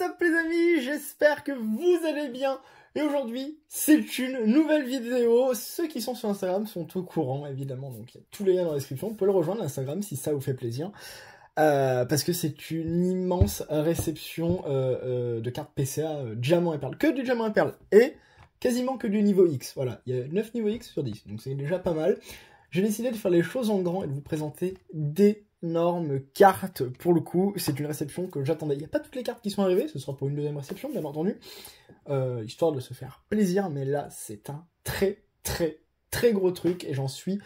What's les amis, j'espère que vous allez bien et aujourd'hui c'est une nouvelle vidéo, ceux qui sont sur Instagram sont au courant évidemment donc il y a tous les liens dans la description, vous pouvez le rejoindre Instagram si ça vous fait plaisir euh, parce que c'est une immense réception euh, euh, de cartes PCA diamant et perle, que du diamant et perle et quasiment que du niveau X, voilà il y a 9 niveaux X sur 10 donc c'est déjà pas mal j'ai décidé de faire les choses en grand et de vous présenter des énorme carte pour le coup. C'est une réception que j'attendais. Il n'y a pas toutes les cartes qui sont arrivées, ce sera pour une deuxième réception, bien entendu. Euh, histoire de se faire plaisir, mais là, c'est un très, très, très gros truc et j'en suis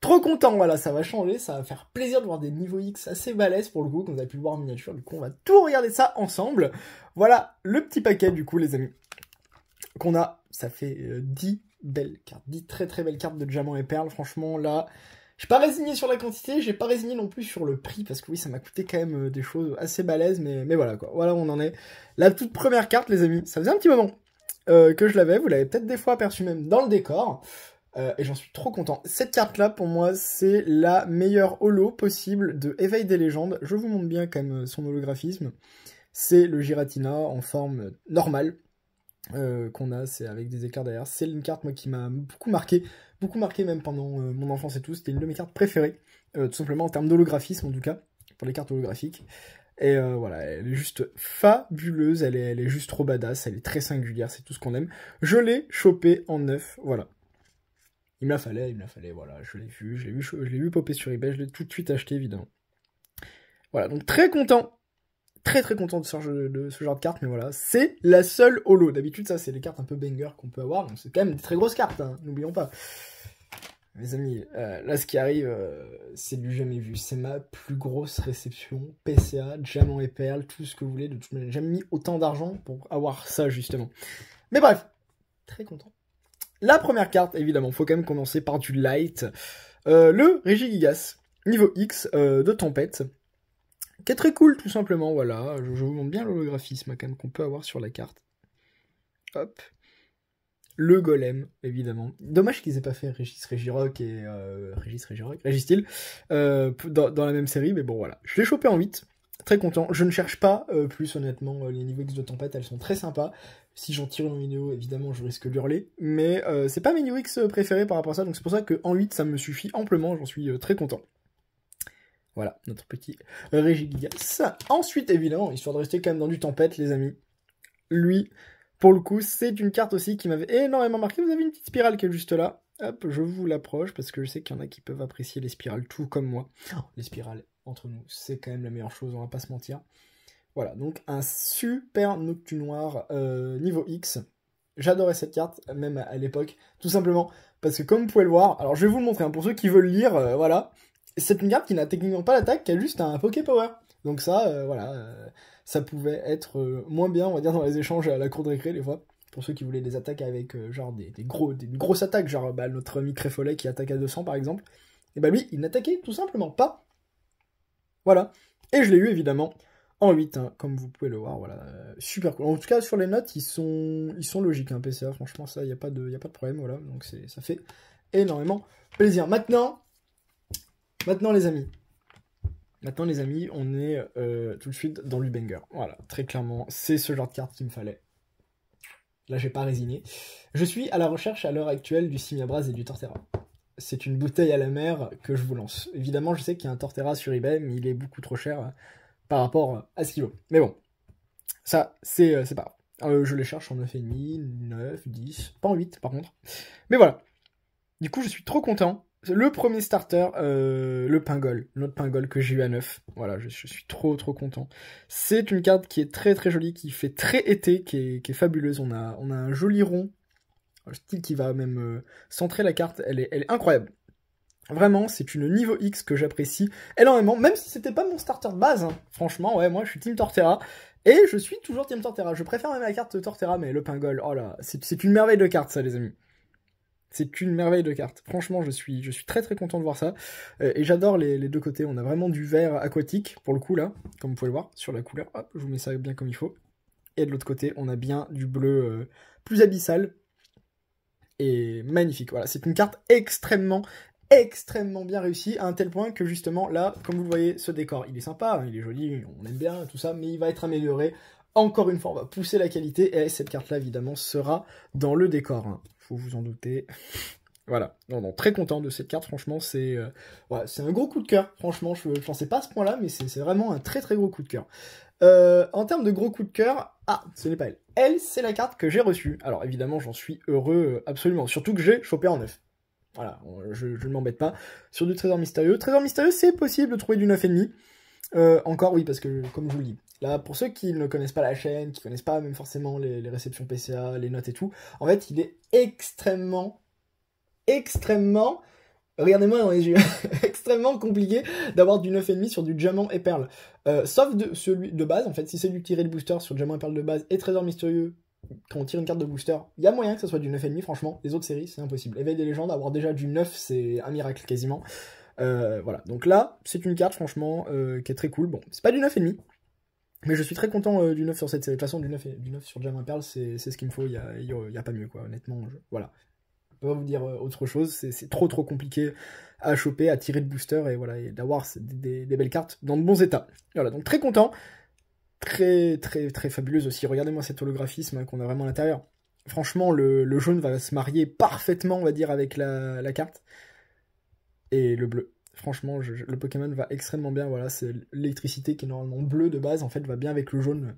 trop content. Voilà, ça va changer, ça va faire plaisir de voir des niveaux X assez balèzes pour le coup, qu'on vous avez pu voir en miniature. Du coup, on va tout regarder ça ensemble. Voilà le petit paquet, du coup, les amis, qu'on a. Ça fait 10 euh, belles cartes, 10 très, très belles cartes de diamants et perles. Franchement, là. Je pas résigné sur la quantité, j'ai pas résigné non plus sur le prix, parce que oui, ça m'a coûté quand même euh, des choses assez balèzes, mais, voilà quoi. Voilà, on en est. La toute première carte, les amis, ça faisait un petit moment euh, que je l'avais, vous l'avez peut-être des fois aperçu même dans le décor. Euh, et j'en suis trop content. Cette carte-là, pour moi, c'est la meilleure holo possible de Éveil des légendes. Je vous montre bien quand même son holographisme. C'est le Giratina en forme normale, euh, qu'on a, c'est avec des écarts derrière. C'est une carte moi qui m'a beaucoup marqué, beaucoup marqué même pendant euh, mon enfance et tout. C'était une de mes cartes préférées, euh, tout simplement en termes d'holographisme en tout cas, pour les cartes holographiques. Et voilà, elle est juste fabuleuse, elle est, elle est juste trop badass, elle est très singulière, c'est tout ce qu'on aime. Je l'ai chopée en neuf, voilà. Il me la fallait, il me la fallait, voilà, je l'ai vu, je l'ai vu, je l'ai vu popper sur eBay, je l'ai tout de suite acheté évidemment. Voilà, donc très content très très content de ce, genre de carte, mais voilà, c'est la seule holo. D'habitude, ça, c'est les cartes un peu banger qu'on peut avoir, donc c'est quand même des très grosses cartes, hein, n'oublions pas. Mes amis, euh, là, ce qui arrive, euh, c'est du jamais vu. C'est ma plus grosse réception, PCA, diamant et perles, tout ce que vous voulez. De toute manière, jamais mis autant d'argent pour avoir ça, justement. Mais bref, très content. La première carte, évidemment, faut quand même commencer par du light. Euh, le Régigigas, niveau X de Tempête qui est très cool tout simplement, voilà. Je, vous montre bien l'holographisme quand même qu'on peut avoir sur la carte. Hop. Le golem, évidemment. Dommage qu'ils aient pas fait Régis Régiroc et euh, Régis Régiroc, Régis euh, dans, la même série, mais bon voilà. Je l'ai chopé en 8. Très content. Je ne cherche pas euh, plus honnêtement euh, les niveaux X de tempête, elles sont très sympas. Si j'en tire une vidéo, évidemment, je risque d'hurler. Mais c'est pas mes niveaux X préférés par rapport à ça, donc c'est pour ça qu'en 8, ça me suffit amplement, j'en suis très content. Voilà, notre petit ça Ensuite, évidemment, histoire de rester quand même dans du tempête, les amis. Lui, pour le coup, c'est une carte aussi qui m'avait énormément marqué. Vous avez une petite spirale qui est juste là. Hop, je vous l'approche parce que je sais qu'il y en a qui peuvent apprécier les spirales tout comme moi. Oh, les spirales, entre nous, c'est quand même la meilleure chose, on va pas se mentir. Voilà, donc un super nocturnoir euh, niveau X. J'adorais cette carte, même à l'époque, tout simplement parce que comme vous pouvez le voir, alors je vais vous le montrer, hein, pour ceux qui veulent lire, euh, voilà, c'est une carte qui n'a techniquement pas l'attaque, qui a juste un Poké Power. Donc ça, euh, voilà, euh, ça pouvait être euh, moins bien, on va dire, dans les échanges à la cour de récré, des fois. Pour ceux qui voulaient des attaques avec, genre, des, gros, grosses attaques, genre bah, notre ami qui attaque à 200, par exemple. Et bah lui, il n'attaquait tout simplement pas. Voilà. Et je l'ai eu, évidemment, en 8, comme vous pouvez le voir, voilà. Super cool. En tout cas, sur les notes, ils sont, ils sont logiques, hein, PCA. Franchement, ça, il n'y a, pas de, a pas de problème, voilà. Donc ça fait énormément plaisir. Maintenant, Maintenant, les amis. Maintenant, les amis, on est euh, tout de suite dans l'Ubanger. Voilà, très clairement, c'est ce genre de carte qu'il me fallait. Là, j'ai pas résigné. Je suis à la recherche à l'heure actuelle du Simiabras et du Torterra. C'est une bouteille à la mer que je vous lance. Évidemment, je sais qu'il y a un Torterra sur eBay, mais il est beaucoup trop cher hein, par rapport à ce qu'il vaut. Mais bon, ça, c'est euh, pas grave. Euh, je les cherche en 9,5, 9, 10, pas en 8 par contre. Mais voilà. Du coup, je suis trop content le premier starter, euh, le pingol, notre pingol que j'ai eu à neuf. Voilà, je, suis trop trop content. C'est une carte qui est très très jolie, qui fait très été, qui est, qui est fabuleuse. On a, on a un joli rond, un style qui va même euh, centrer la carte. Elle est, elle incroyable. Vraiment, c'est une niveau X que j'apprécie énormément, même si c'était pas mon starter de base. Hein. Franchement, ouais, moi je suis Team Torterra. Et je suis toujours Team Torterra. Je préfère même la carte Torterra, mais le pingol, oh là, c'est une merveille de carte ça les amis. C'est une merveille de carte. Franchement, je suis, je suis très très content de voir ça. Euh, et j'adore les, deux côtés. On a vraiment du vert aquatique, pour le coup, là, comme vous pouvez le voir, sur la couleur. Hop, je vous mets ça bien comme il faut. Et de l'autre côté, on a bien du bleu euh, plus abyssal. Et magnifique. Voilà, c'est une carte extrêmement, extrêmement bien réussie, à un tel point que justement, là, comme vous le voyez, ce décor, il est sympa, hein, il est joli, on aime bien tout ça, mais il va être amélioré. Encore une fois, on va pousser la qualité et cette carte-là, évidemment, sera dans le décor. Hein vous vous en doutez. Voilà, non, non, très content de cette carte, franchement, c'est euh, c'est un gros coup de cœur, franchement, je, pensais pas à ce point-là, mais c'est vraiment un très très gros coup de cœur. Euh, en termes de gros coup de cœur, ah, ce n'est pas elle. Elle, c'est la carte que j'ai reçue. Alors évidemment, j'en suis heureux, euh, absolument, surtout que j'ai chopé en neuf. Voilà, je, ne m'embête pas. Sur du trésor mystérieux, trésor mystérieux, c'est possible de trouver du demi, euh, encore oui, parce que comme je vous le dis, là pour ceux qui ne connaissent pas la chaîne, qui connaissent pas même forcément les, réceptions PCA, les notes et tout, en fait il est extrêmement, extrêmement, regardez-moi dans les yeux, extrêmement compliqué d'avoir du 9,5 sur du diamant et perle. Euh, sauf de celui de base, en fait, si c'est du tiré de booster sur diamant et perle de base et trésor mystérieux quand on tire une carte de booster, il y a moyen que ce soit du 9,5, franchement. Les autres séries, c'est impossible. Éveil des légendes, avoir déjà du 9, c'est un miracle quasiment. Euh, voilà, donc là, c'est une carte franchement euh, qui est très cool. Bon, c'est pas du 9,5, mais je suis très content euh, du 9 sur cette série. De façon, du 9, et, du sur Jam Pearl, c'est ce qu'il me faut, il n'y a, y pas mieux, quoi, honnêtement. voilà, je peux pas vous dire autre chose, c'est trop trop compliqué à choper, à tirer de booster et voilà, et d'avoir des, belles cartes dans de bons états. Voilà, donc très content, très très très fabuleuse aussi. Regardez-moi cet holographisme qu'on a vraiment à l'intérieur. Franchement, le, jaune va se marier parfaitement, on va dire, avec la, la carte et le bleu. Franchement, le Pokémon va extrêmement bien. Voilà, c'est l'électricité qui est normalement bleue de base, en fait, va bien avec le jaune,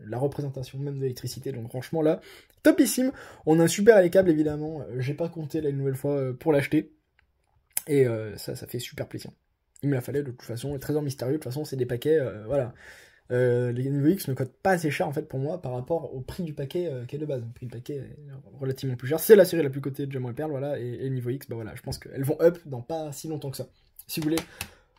euh, la représentation même de l'électricité. Donc franchement, là, topissime. On a un super câble évidemment. Euh, j'ai pas compté là une nouvelle fois euh, pour l'acheter. Et ça, ça fait super plaisir. Il me la fallait de toute façon. Le trésor mystérieux, de toute façon, c'est des paquets. voilà. Euh, les, niveaux X ne coûtent pas assez cher en fait pour moi par rapport au prix du paquet euh, qui est de base. Le prix du paquet euh, relativement plus cher. C'est la série la plus cotée de Diamant et Perle, voilà. Et, niveau X, bah voilà, je pense qu'elles vont up dans pas si longtemps que ça. Si vous voulez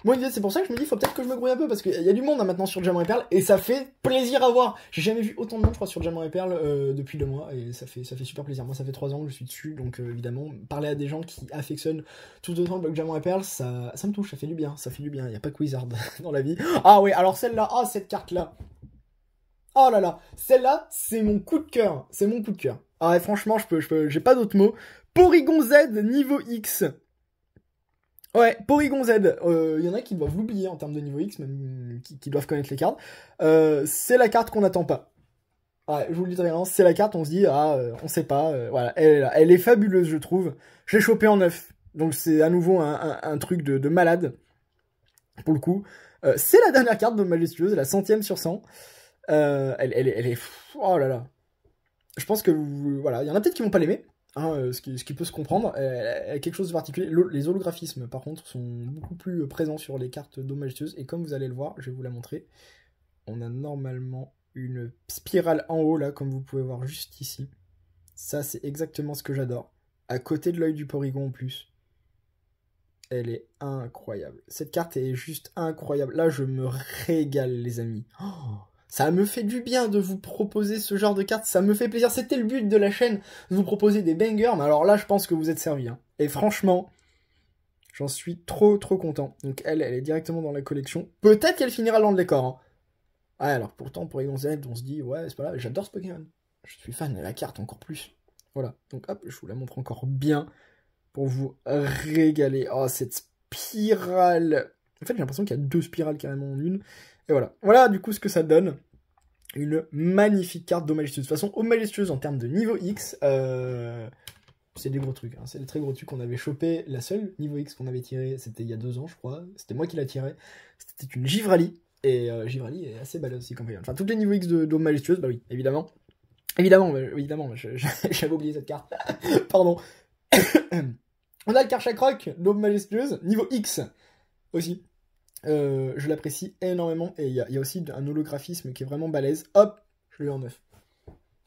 moi, c'est pour ça que je me dis, faut peut-être que je me grouille un peu parce qu'il y a du monde hein, maintenant sur Jamon et et ça fait plaisir à voir. J'ai jamais vu autant de monde, je crois, sur Jamon et euh, depuis deux mois et ça fait, ça fait super plaisir. Moi, ça fait trois ans que je suis dessus, donc euh, évidemment, parler à des gens qui affectionnent tout autant le blog Jamon et ça, ça me touche, ça fait du bien, ça fait du bien. Il n'y a pas que dans la vie. Ah oui, alors celle-là, ah, cette carte-là. Oh là là, celle-là, c'est mon coup de cœur. C'est mon coup de cœur. Ah, ouais, franchement, je peux, je j'ai pas d'autres mots. Porygon Z niveau X. Ouais, Porygon Z, il euh, y en a qui doivent l'oublier en termes de niveau X, même euh, qui, doivent connaître les cartes. Euh, c'est la carte qu'on n'attend pas. Ouais, je vous le dis très bien, c'est la carte, on se dit, ah, on sait pas, voilà, elle est Elle est fabuleuse, je trouve. Je l'ai chopée en neuf, donc c'est à nouveau un, truc de, malade, pour le coup. c'est la dernière carte de Majestueuse, la centième sur 100. elle, elle est... Oh là là. Je pense que... voilà, il y en a peut-être qui vont pas l'aimer, Hein, euh, ce, qui, peut se comprendre, a euh, euh, quelque chose de particulier. Les holographismes, par contre, sont beaucoup plus présents sur les cartes d'eau Et comme vous allez le voir, je vais vous la montrer. On a normalement une spirale en haut, là, comme vous pouvez voir juste ici. Ça, c'est exactement ce que j'adore. À côté de l'œil du Porygon, en plus. Elle est incroyable. Cette carte est juste incroyable. Là, je me régale, les amis. Oh ça me fait du bien de vous proposer ce genre de cartes, ça me fait plaisir. C'était le but de la chaîne, de vous proposer des bangers, mais alors là, je pense que vous êtes servis. Hein. Et franchement, j'en suis trop trop content. Donc elle, elle est directement dans la collection. Peut-être qu'elle finira dans le décor. Hein. Ah, alors pourtant, pour les Z, on se dit, ouais, c'est pas là, j'adore ce Pokémon. Je suis fan de la carte encore plus. Voilà, donc hop, je vous la montre encore bien pour vous régaler. Oh, cette spirale en fait, j'ai l'impression qu'il y a deux spirales carrément en une. Et voilà. Voilà du coup ce que ça donne. Une magnifique carte d'eau majestueuse. De toute façon, eau majestueuse en termes de niveau X, euh, c'est des gros trucs. Hein. C'est des très gros trucs qu'on avait chopé. La seule niveau X qu'on avait tiré, c'était il y a deux ans, je crois. C'était moi qui l'a tiré. C'était une Givrali. Et euh, Givrali est assez belle aussi même. Enfin, toutes les niveaux X de, majestueuse, bah oui, évidemment. Évidemment, évidemment, j'avais oublié cette carte. Pardon. On a le Karchakroc, l'aube majestueuse, niveau X aussi. Euh, je l'apprécie énormément et il y, a aussi un holographisme qui est vraiment balèze. Hop, je lui en neuf.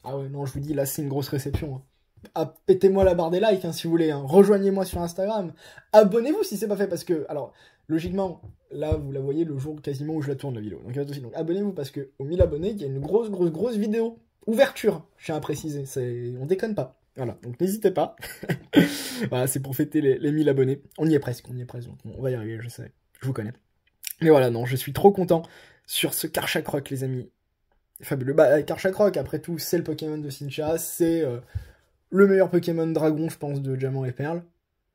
Ah ouais, non, je vous dis, là, c'est une grosse réception. Hein. Ah, pétez-moi la barre des likes hein, si vous voulez. Hein. Rejoignez-moi sur Instagram. Abonnez-vous si c'est pas fait parce que, alors, logiquement, là, vous la voyez le jour quasiment où je la tourne la vidéo. Donc, donc abonnez-vous parce que aux 1000 abonnés, il y a une grosse, grosse, grosse vidéo. Ouverture, je tiens à préciser. On déconne pas. Voilà, donc n'hésitez pas. voilà, c'est pour fêter les, les 1000 abonnés. On y est presque, on y est presque. on va y arriver, je sais. Je vous connais. Mais voilà, non, je suis trop content sur ce Karchakrok, les amis. Fabuleux. Bah, Karchakrok, après tout, c'est le Pokémon de Sincha, c'est euh, le meilleur Pokémon dragon, je pense, de Diamant et Perle.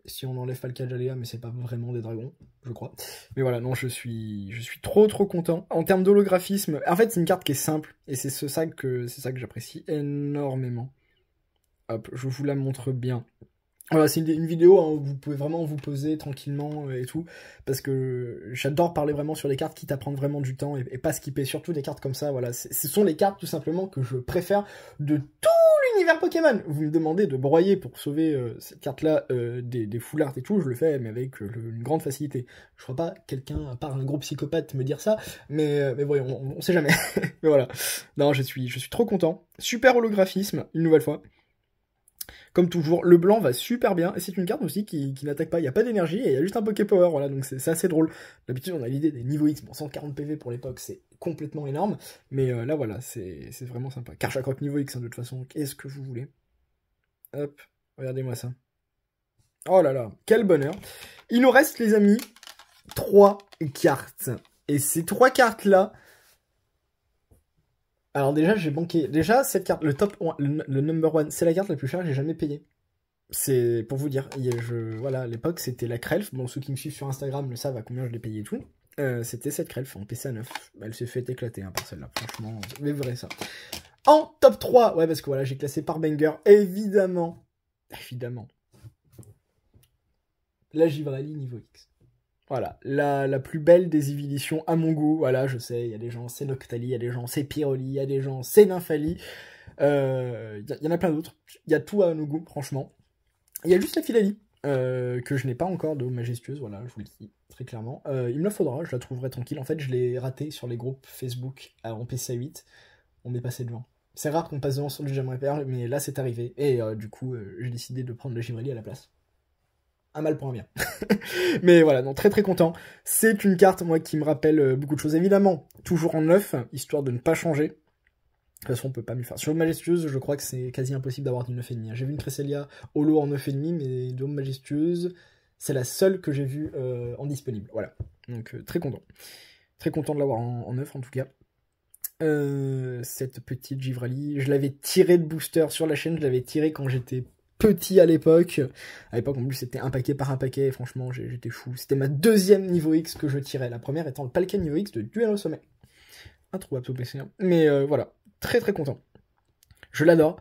Si on enlève Falcajalea, mais c'est pas vraiment des dragons, je crois. Mais voilà, non, je suis, je suis trop trop content. En termes d'holographisme, en fait, c'est une carte qui est simple, et c'est ce ça que, c'est ça que j'apprécie énormément. Hop, je vous la montre bien. Voilà, c'est une, vidéo hein, où vous pouvez vraiment vous poser tranquillement euh, et tout, parce que j'adore parler vraiment sur les cartes, qui à vraiment du temps et, pas skipper, surtout des cartes comme ça, voilà. Ce sont les cartes tout simplement que je préfère de tout l'univers Pokémon. Vous me demandez de broyer pour sauver euh, cette carte-là euh, des, des foulards et tout, je le fais, mais avec une grande facilité. Je crois pas quelqu'un, à part un gros psychopathe, me dire ça, mais, mais voyons, on, sait jamais. mais voilà. Non, je suis, je suis trop content. Super holographisme, une nouvelle fois. Comme toujours, le blanc va super bien, et c'est une carte aussi qui, n'attaque pas, il n'y a pas d'énergie, et il y a juste un Poké Power, voilà, donc c'est assez drôle. D'habitude, on a l'idée des niveaux X, bon, 140 PV pour l'époque, c'est complètement énorme, mais euh, là, voilà, c'est vraiment sympa. car croc niveau X, hein, de toute façon, qu'est-ce que vous voulez Hop, regardez-moi ça. Oh là là, quel bonheur Il nous reste, les amis, trois cartes. Et ces trois cartes-là, alors déjà, j'ai banqué. Déjà, cette carte, le top, le, number one, c'est la carte la plus chère que j'ai jamais payée. C'est pour vous dire. je, voilà, à l'époque, c'était la Krelf. Bon, ceux qui me suivent sur Instagram le savent à combien je l'ai payée et tout. Euh, c'était cette Krelf en à 9. Elle s'est fait éclater hein, par celle-là, franchement. Mais vrai ça. En top 3, ouais, parce que voilà, j'ai classé par banger, évidemment. Évidemment. La Givrali niveau X. Voilà, la, plus belle des évolutions à mon goût. Voilà, je sais, il y a des gens, c'est Noctali, il y a des gens, c'est Pyroli, il y a des gens, c'est Nymphalie, euh, Il y, en a plein d'autres. Il y a tout à nos goûts, franchement. Il y a juste la Philalie, euh, que je n'ai pas encore de majestueuse, voilà, je vous le dis très clairement. Euh, il me la faudra, je la trouverai tranquille. En fait, je l'ai ratée sur les groupes Facebook en PCA8. On m'est passé devant. C'est rare qu'on passe devant sur le Jam Repair, mais là c'est arrivé. Et du coup, j'ai décidé de prendre le Gibrelli à la place un mal pour un bien. Mais voilà, donc très très content. C'est une carte, moi, qui me rappelle euh, beaucoup de choses. Évidemment, toujours en neuf, histoire de ne pas changer. De toute façon, peut pas mieux faire. Sur Majestueuse, je crois que c'est quasi impossible d'avoir du 9,5. Hein. J'ai vu une Cresselia holo en 9,5, mais Dôme Majestueuse, c'est la seule que j'ai vue euh, en disponible. Voilà. Donc, euh, très content. Très content de l'avoir en, neuf, en tout cas. cette petite Givrali, je l'avais tirée de booster sur la chaîne, je l'avais tirée quand j'étais petit à l'époque. À l'époque, en plus, c'était un paquet par un paquet, et franchement, j'étais fou. C'était ma deuxième niveau X que je tirais, la première étant le palquet niveau X de Duel au sommet. trou à PC, mais euh, voilà, très très content. Je l'adore.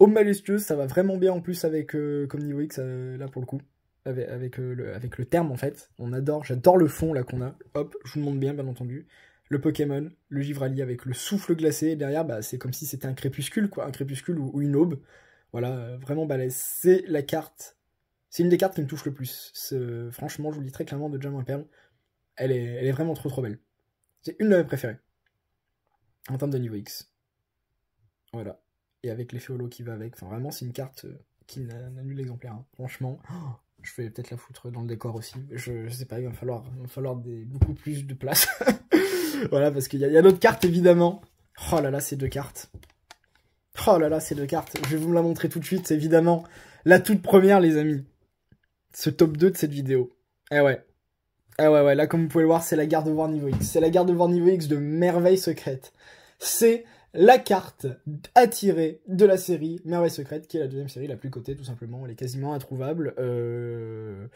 Homme malestieuse, ça va vraiment bien en plus avec euh, comme niveau X, euh, là pour le coup. Avec, le, avec le terme en fait. On adore, j'adore le fond là qu'on a. Hop, je vous montre bien, bien entendu le Pokémon, le Givrali avec le souffle glacé, derrière, bah, c'est comme si c'était un crépuscule, quoi, un crépuscule ou une aube. Voilà, euh, vraiment balèze. C'est la carte. C'est une des cartes qui me touche le plus. Franchement, je vous le dis très clairement de Jam Perle. Elle est, elle est vraiment trop trop belle. C'est une de mes préférées. En termes de niveau X. Voilà. Et avec l'effet holo qui va avec. Enfin, vraiment, c'est une carte euh, qui n'a nul exemplaire, hein. Franchement, je vais peut-être la foutre dans le décor aussi. Je, sais pas, il va falloir, falloir des, beaucoup plus de place. voilà, parce qu'il y a, a d'autres cartes évidemment. Oh là là, ces deux cartes. Oh là là, ces deux cartes. Je vais vous me la montrer tout de suite, c'est évidemment. La toute première, les amis. Ce top 2 de cette vidéo. Eh ouais. Eh ouais, ouais. Là, comme vous pouvez le voir, c'est la garde de voir niveau X. C'est la garde de voir niveau X de Merveille Secrète. C'est la carte attirée de la série Merveille Secrète, qui est la deuxième série la plus cotée, tout simplement. Elle est quasiment introuvable. Euh,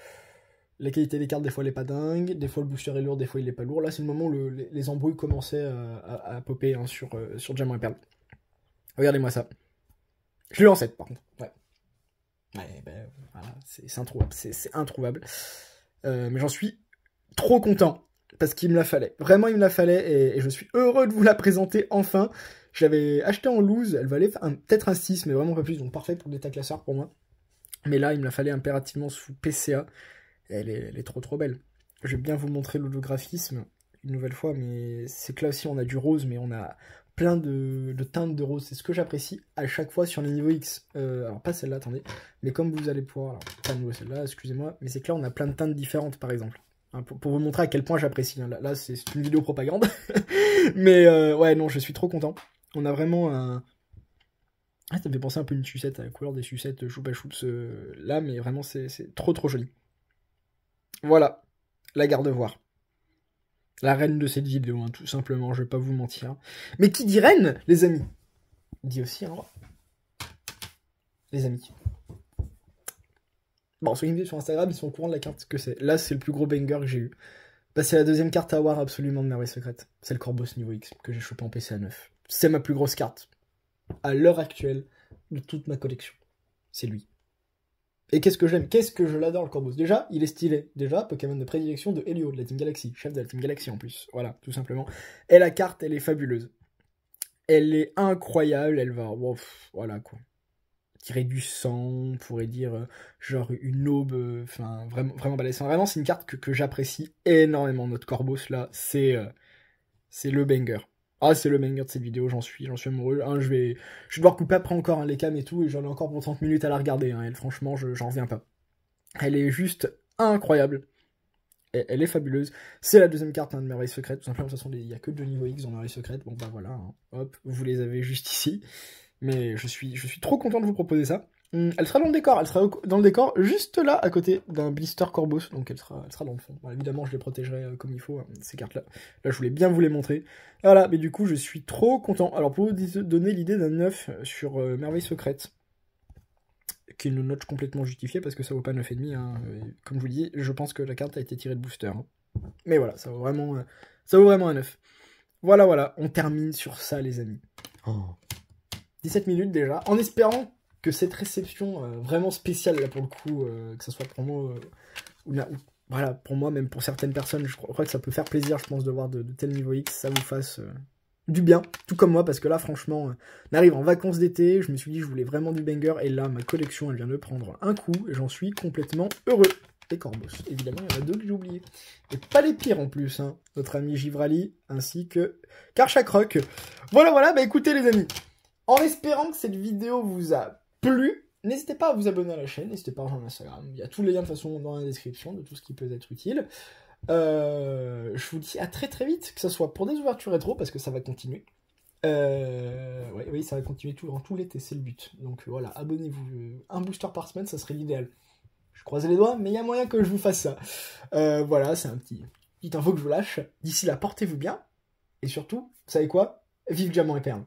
la qualité des cartes, des fois, elle est pas dingue. Des fois, le booster est lourd, des fois, il n'est pas lourd. Là, c'est le moment où les, embrouilles commençaient à, popper hein, sur, euh, sur Jam Pearl. Regardez-moi ça. Je l'ai en par contre. Ouais. ben euh, voilà, c'est introuvable. C'est introuvable. Euh, mais j'en suis trop content parce qu'il me la fallait. Vraiment, il me la fallait et, je suis heureux de vous la présenter enfin. J'avais acheté en loose, elle valait peut-être un 6, mais vraiment pas plus, donc parfait pour des classeurs pour moi. Mais là, il me la fallait impérativement sous PCA. Elle est, elle est trop trop belle. Je vais bien vous montrer l'holographisme une nouvelle fois, mais c'est que là aussi on a du rose, mais on a, plein de, teintes de rose. C'est ce que j'apprécie à chaque fois sur les niveaux X. Euh, alors pas celle-là, attendez. Mais comme vous allez pouvoir... Alors, pas nouveau celle-là, excusez-moi. Mais c'est que là, on a plein de teintes différentes, par exemple. Hein, pour, vous montrer à quel point j'apprécie. Hein. Là, c'est une vidéo propagande. mais euh, ouais, non, je suis trop content. On a vraiment un... Ah, ça me fait penser un peu une sucette, à la couleur des sucettes euh, Choupa Choups là, mais vraiment, c'est trop trop joli. Voilà, la garde-voir. La reine de cette vidéo, hein, tout simplement, je vais pas vous mentir. Mais qui dit reine, les amis Dit aussi un roi. Les amis. Bon, ceux qui me sur Instagram, ils sont au courant de la carte que c'est. Là, c'est le plus gros banger que j'ai eu. c'est la deuxième carte à avoir absolument de Merveille Secrète. C'est le Corbos niveau X que j'ai chopé en PC à 9. C'est ma plus grosse carte. À l'heure actuelle de toute ma collection. C'est lui. Et qu'est-ce que j'aime Qu'est-ce que je l'adore le Corbus Déjà, il est stylé. Déjà, Pokémon de prédilection de Helio, de la Team Galaxy, chef de la Team Galaxy en plus. Voilà, tout simplement. Et la carte, elle est fabuleuse. Elle est incroyable, elle va. voilà quoi. Tirer du sang, on pourrait dire euh, genre une aube, euh, enfin vraiment, vraiment vraiment, c'est une carte que, j'apprécie énormément. Notre Corbus là, c'est euh, c'est le banger. Ah, c'est le banger de cette vidéo, j'en suis, j'en suis amoureux. Hein, je vais, je vais devoir couper après encore les cams et tout, et j'en ai encore pour 30 minutes à la regarder. Hein, elle, franchement, j'en reviens pas. Elle est juste incroyable. elle est fabuleuse. C'est la deuxième carte hein, de Merveille Secrète, tout simplement. De toute façon, il n'y a que deux niveaux X dans Merveille Secrète. Bon, bah voilà, hein. hop, vous les avez juste ici. Mais je suis, je suis trop content de vous proposer ça. Hmm, elle sera dans le décor, elle sera dans le décor juste là à côté d'un blister Corbos, donc elle sera, sera dans le fond. évidemment, je les protégerai euh, comme il faut, hein, ces cartes-là. Là, je voulais bien vous les montrer. Voilà, mais du coup, je suis trop content. Alors, pour vous donner l'idée d'un neuf sur euh, Merveille Secrète, qui est une note complètement justifiée parce que ça vaut pas 9,5. Hein. Euh, comme je vous dis, je pense que la carte a été tirée de booster. Hein. Mais voilà, ça vaut vraiment, ça vaut vraiment un 9. Voilà, voilà, on termine sur ça, les amis. 17 minutes déjà, en espérant cette réception euh, vraiment spéciale, là pour le coup, euh, que ce soit pour moi, euh, ou, là, voilà, pour moi, même pour certaines personnes, je crois, que ça peut faire plaisir, je pense, de voir de, tels tel niveau X, ça vous fasse du bien, tout comme moi, parce que là, franchement, on arrive en vacances d'été, je me suis dit, je voulais vraiment du banger, et là, ma collection, elle vient de prendre un coup, et j'en suis complètement heureux. Et Corbos, évidemment, il y en a deux que j'ai oublié. Et pas les pires en plus, hein. Notre ami Givrali, ainsi que rock Voilà, voilà, bah écoutez les amis, en espérant que cette vidéo vous a plus, n'hésitez pas à vous abonner à la chaîne, n'hésitez pas à rejoindre Instagram. Il y a tous les liens de façon dans la description de tout ce qui peut être utile. Euh, je vous dis à très très vite, que ce soit pour des ouvertures rétro, parce que ça va continuer. Euh, oui, ça va continuer tout, tout l'été, c'est le but. Donc voilà, abonnez-vous. Un booster par semaine, ça serait l'idéal. Je croise les doigts, mais il y a moyen que je vous fasse ça. Euh, voilà, c'est un petit, info que je vous lâche. D'ici là, portez-vous bien. Et surtout, vous savez quoi Vive et Perle.